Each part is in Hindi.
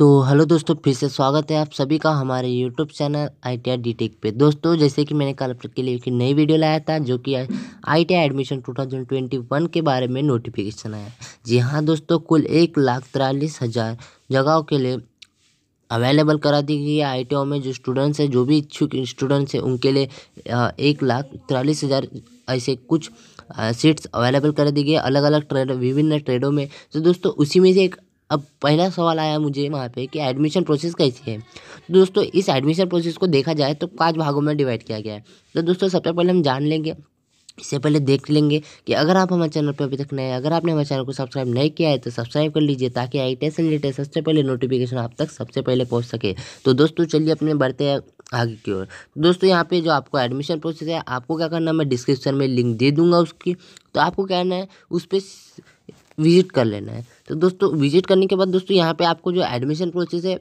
तो हेलो दोस्तों फिर से स्वागत है आप सभी का हमारे YouTube channel I T I D tech पे दोस्तों जैसे कि मैंने कल के लिए एक नई वीडियो लाया था जो कि I T I admission two thousand twenty one के बारे में नोटिफिकेशन आया जी हाँ दोस्तों कुल एक लाख तिरालीस हज़ार जगहों के लिए अवेलेबल करा दी गई है आई में जो स्टूडेंट्स हैं जो भी इच्छुक स्टूडेंट्स हैं उनके लिए एक लाख तिरालीस हज़ार ऐसे कुछ सीट्स अवेलेबल करा दी गई है अलग अलग ट्रेड विभिन्न ट्रेडों में तो दोस्तों उसी में से एक अब पहला सवाल आया मुझे वहाँ पे कि एडमिशन प्रोसेस कैसी है तो दोस्तों इस एडमिशन प्रोसेस को देखा जाए तो पांच भागों में डिवाइड किया गया है तो दोस्तों सबसे पहले हम जान लेंगे इससे पहले देख लेंगे कि अगर आप हमारे चैनल पर अभी तक नए हैं अगर आपने हमारे चैनल को सब्सक्राइब नहीं किया है तो सब्सक्राइब कर लीजिए ताकि आई टेस्ट से रिलेटेड सबसे पहले नोटिफिकेशन आप तक सबसे पहले पहुंच सके तो दोस्तों चलिए अपने बढ़ते हैं आगे की ओर तो दोस्तों यहाँ पे जो आपको एडमिशन प्रोसेस है आपको क्या करना है मैं डिस्क्रिप्शन में लिंक दे दूंगा उसकी तो आपको क्या करना है उस पर विज़िट कर लेना है तो दोस्तों विज़िट करने के बाद दोस्तों यहाँ पे आपको जो एडमिशन प्रोसेस है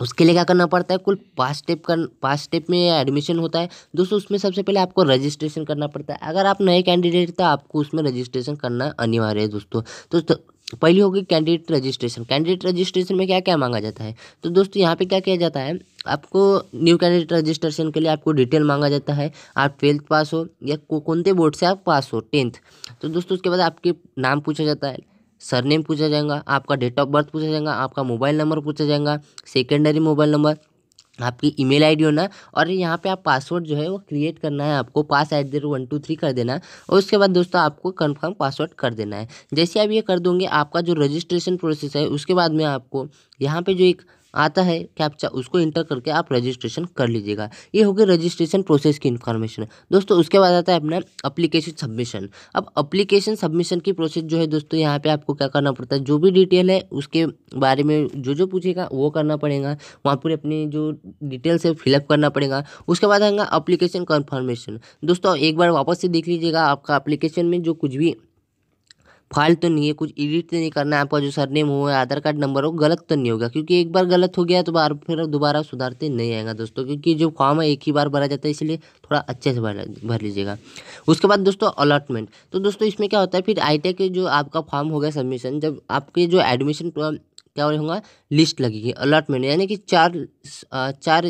उसके लिए क्या करना पड़ता है कुल पाँच स्टेप कर पाँच स्टेप में एडमिशन होता है दोस्तों उसमें सबसे पहले आपको रजिस्ट्रेशन करना पड़ता है अगर आप नए कैंडिडेट तो आपको उसमें रजिस्ट्रेशन करना अनिवार्य है दोस्तों तो, तो पहली होगी कैंडिडेट रजिस्ट्रेशन कैंडिडेट रजिस्ट्रेशन में क्या क्या मांगा जाता है तो दोस्तों यहाँ पे क्या किया जाता है आपको न्यू कैंडिडेट रजिस्ट्रेशन के लिए आपको डिटेल मांगा जाता है आप ट्वेल्थ पास हो या कौन से बोर्ड से आप पास हो टेंथ तो दोस्तों उसके बाद आपके नाम पूछा जाता है सरनेम पूछा जाएगा आपका डेट ऑफ बर्थ पूछा जाएगा आपका मोबाइल नंबर पूछा जाएगा सेकेंडरी मोबाइल नंबर आपकी ईमेल आईडी होना और यहाँ पे आप पासवर्ड जो है वो क्रिएट करना है आपको pass at zero one two three कर देना है और उसके बाद दोस्तों आपको कंफर्म पासवर्ड कर देना है जैसे आप ये कर दोगे आपका जो रजिस्ट्रेशन प्रोसेस है उसके बाद में आपको यहाँ पे जो एक आता है कैप्चा उसको इंटर करके आप रजिस्ट्रेशन कर लीजिएगा ये हो गया रजिस्ट्रेशन प्रोसेस की इन्फॉर्मेशन दोस्तों उसके बाद आता है अपना अप्लीकेशन सबमिशन अब अप्लीकेशन सबमिशन की प्रोसेस जो है दोस्तों यहाँ पे आपको क्या करना पड़ता है जो भी डिटेल है उसके बारे में जो जो पूछेगा वो करना पड़ेगा वहाँ पर अपनी जो डिटेल्स है फिलअप करना पड़ेगा उसके बाद आएगा अप्लीकेशन कन्फर्मेशन दोस्तों एक बार वापस से देख लीजिएगा आपका अप्लीकेशन में जो कुछ भी फाइल तो नहीं है कुछ एडिट तो नहीं करना है आपका जो सर नेम हो या आधार कार्ड नंबर हो गलत तो नहीं होगा क्योंकि एक बार गलत हो गया तो बार फिर दोबारा सुधारते नहीं आएगा दोस्तों क्योंकि जो फॉर्म है एक ही बार भरा जाता है इसलिए थोड़ा अच्छे से भर भर लीजिएगा उसके बाद दोस्तों अलॉटमेंट तो दोस्तों इसमें क्या होता है फिर आई के e जो आपका फॉर्म गया सबमिशन जब आपके जो एडमिशन क्या होगा लिस्ट लगेगी अलॉटमेंट यानी कि चार चार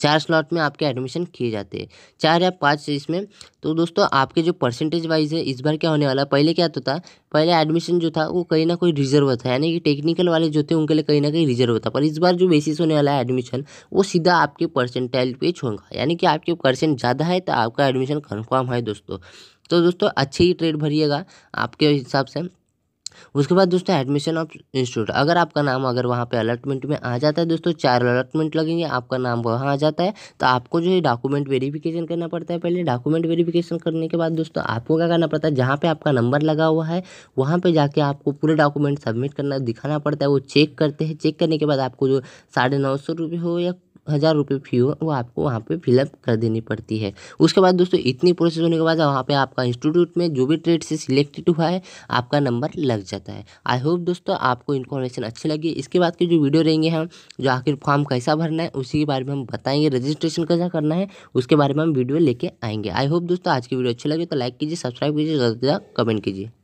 चार स्लॉट में आपके एडमिशन किए जाते हैं चार या पाँच इसमें तो दोस्तों आपके जो परसेंटेज वाइज है इस बार क्या होने वाला पहले क्या तो था पहले एडमिशन जो था वो कहीं ना कोई रिजर्व था यानी कि टेक्निकल वाले जो थे उनके लिए कहीं ना कहीं रिजर्व था पर इस बार जो बेसिस होने वाला है एडमिशन वो सीधा आपके परसेंटाइल पे होगा यानी कि आपके परसेंट ज़्यादा है तो आपका एडमिशन कन्फर्म है दोस्तों तो दोस्तों अच्छी ही ट्रेड भरिएगा आपके हिसाब से उसके बाद दोस्तों एडमिशन ऑफ इंस्टीट्यूट अगर आपका नाम अगर वहाँ पे अलॉटमेंट में आ जाता है दोस्तों चार अलॉटमेंट लगेंगे आपका नाम वहाँ आ जाता है तो आपको जो है डॉक्यूमेंट वेरीफिकेशन करना पड़ता है पहले डॉक्यूमेंट वेरीफिकेशन करने के बाद दोस्तों आपको क्या करना पड़ता है जहाँ पर आपका नंबर लगा हुआ है वहाँ पर जाके आपको पूरे डॉक्यूमेंट सबमिट करना दिखाना पड़ता है वो चेक करते हैं चेक करने के बाद आपको जो साढ़े नौ सौ रुपये हो या हज़ार रुपये फी हो वो आपको वहाँ पे फिलअप कर देनी पड़ती है उसके बाद दोस्तों इतनी प्रोसेस होने के बाद वहाँ पे आपका इंस्टीट्यूट में जो भी ट्रेड से सिलेक्टेड हुआ है आपका नंबर लग जाता है आई होप दोस्तों आपको इन्फॉर्मेशन अच्छी लगी इसके बाद के जो वीडियो रहेंगे हम जो आखिर फॉर्म कैसा भरना है उसी के बारे में हम बताएंगे रजिस्ट्रेशन कैसा करना है उसके बारे में हम वीडियो लेके आएंगे आई होप दोस्तों आज की वीडियो अच्छी लगी तो लाइक कीजिए सब्सक्राइब कीजिए ज़्यादा कमेंट कीजिए